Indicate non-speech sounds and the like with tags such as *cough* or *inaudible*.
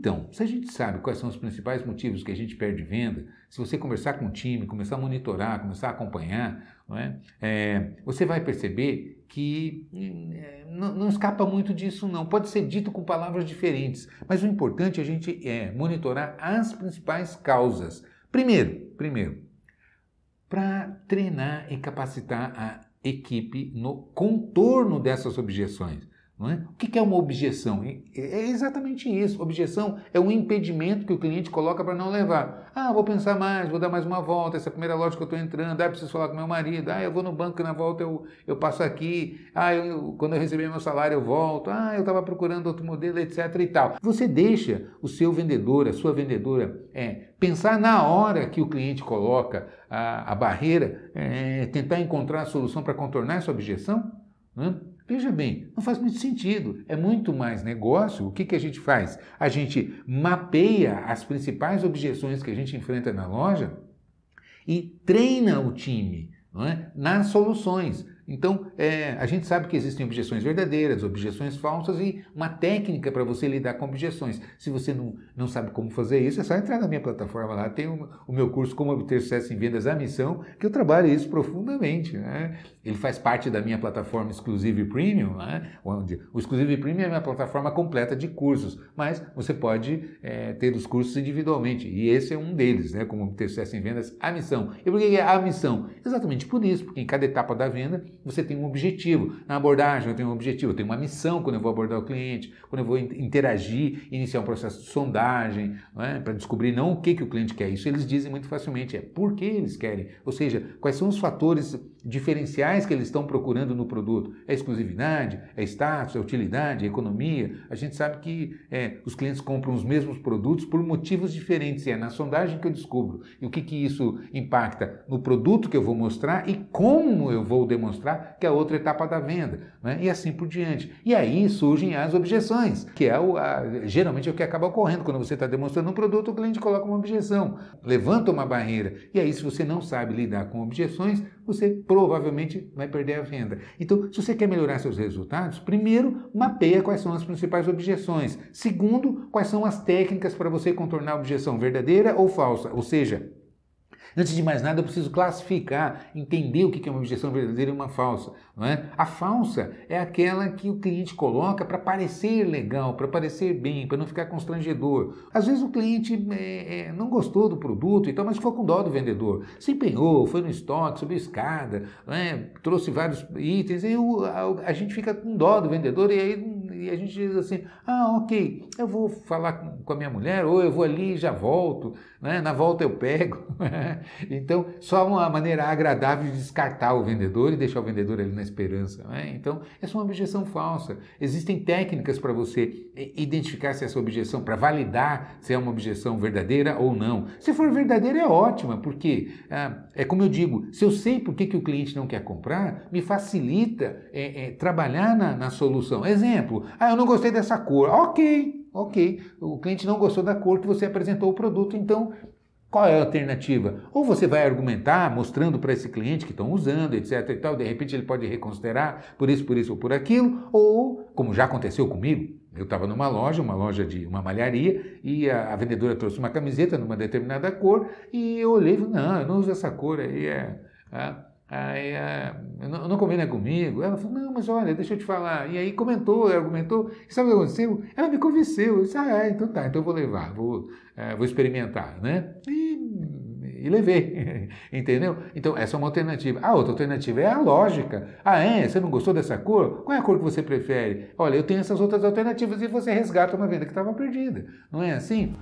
Então, se a gente sabe quais são os principais motivos que a gente perde venda, se você conversar com o time, começar a monitorar, começar a acompanhar, é? É, você vai perceber que é, não, não, escapa muito disso, não. Pode ser dito com palavras diferentes, mas o importante é a gente é, monitorar as principais causas. Primeiro, primeiro, para treinar e capacitar a equipe no contorno dessas objeções. É? O que é uma objeção? É exatamente isso. Objeção é um impedimento que o cliente coloca para não levar. Ah, vou pensar mais, vou dar mais uma volta, essa é primeira loja que eu estou entrando, ah, preciso falar com meu marido, ah, eu vou no banco na volta eu, eu passo aqui, ah, eu, quando eu receber meu salário eu volto, ah, eu estava procurando outro modelo, etc e tal. Você deixa o seu vendedor, a sua vendedora, é, pensar na hora que o cliente coloca a, a barreira, é, tentar encontrar a solução para contornar essa objeção? Né? Veja bem, não faz muito sentido. É muito mais negócio. O que, que a gente faz? A gente mapeia as principais objeções que a gente enfrenta na loja e treina o time é? nas soluções. Então, é, a gente sabe que existem objeções verdadeiras, objeções falsas e uma técnica para você lidar com objeções. Se você não, não sabe como fazer isso, é só entrar na minha plataforma lá. Tem o meu curso Como Obter Sucesso em Vendas à Missão, que eu trabalho isso profundamente. Né? Ele faz parte da minha plataforma Exclusive Premium, né? onde o Exclusive Premium é a minha plataforma completa de cursos, mas você pode é, ter os cursos individualmente. E esse é um deles, né? Como obter sucesso em vendas à missão. E por que é a missão? Exatamente por isso, porque em cada etapa da venda você tem um objetivo. Na abordagem, eu tenho um objetivo, eu tenho uma missão quando eu vou abordar o cliente, quando eu vou interagir, iniciar um processo de sondagem, é? para descobrir não o que, que o cliente quer. Isso eles dizem muito facilmente, é por que eles querem. Ou seja, quais são os fatores diferenciais que eles estão procurando no produto. É exclusividade, é status, é utilidade, é economia. A gente sabe que é, os clientes compram os mesmos produtos por motivos diferentes. E é na sondagem que eu descubro e o que, que isso impacta no produto que eu vou mostrar e como eu vou demonstrar mostrar que é outra etapa da venda, né? e assim por diante. E aí surgem as objeções, que é o, a, geralmente é o que acaba ocorrendo quando você está demonstrando um produto, o cliente coloca uma objeção, levanta uma barreira. E aí, se você não sabe lidar com objeções, você provavelmente vai perder a venda. Então, se você quer melhorar seus resultados, primeiro, mapeia quais são as principais objeções. Segundo, quais são as técnicas para você contornar a objeção verdadeira ou falsa, ou seja, Antes de mais nada, eu preciso classificar, entender o que é uma objeção verdadeira e uma falsa. Não é? A falsa é aquela que o cliente coloca para parecer legal, para parecer bem, para não ficar constrangedor. Às vezes o cliente é, é, não gostou do produto e tal, mas ficou com dó do vendedor. Se empenhou, foi no estoque, subiu escada, é? trouxe vários itens, e o, a, a gente fica com dó do vendedor e aí e a gente diz assim, ah, ok, eu vou falar com a minha mulher, ou eu vou ali e já volto, né? na volta eu pego. *laughs* então, só uma maneira agradável de descartar o vendedor e deixar o vendedor ali na esperança. Né? Então, essa é uma objeção falsa. Existem técnicas para você identificar se essa objeção, para validar se é uma objeção verdadeira ou não. Se for verdadeira, é ótima, porque ah, é como eu digo, se eu sei por que, que o cliente não quer comprar, me facilita é, é, trabalhar na, na solução. Exemplo, ah, eu não gostei dessa cor. Ok, ok. O cliente não gostou da cor que você apresentou o produto, então qual é a alternativa? Ou você vai argumentar, mostrando para esse cliente que estão usando, etc. e tal, de repente ele pode reconsiderar por isso, por isso ou por aquilo, ou, como já aconteceu comigo, eu estava numa loja, uma loja de uma malharia, e a, a, vendedora trouxe uma camiseta numa determinada cor, e eu olhei e falei, não, eu não uso essa cor aí, é. é Aí, é, não, não combina né, comigo. Ela falou, não, mas olha, deixa eu te falar. E aí comentou, argumentou. E sabe o que aconteceu? Ela me convenceu. Eu disse, ah, é, então tá, então eu vou levar, vou, é, vou experimentar, né? E, e levei, *laughs* entendeu? Então, essa é uma alternativa. A outra alternativa é a lógica. Ah, é? Você não gostou dessa cor? Qual é a cor que você prefere? Olha, eu tenho essas outras alternativas e você resgata uma venda que estava perdida. Não é assim?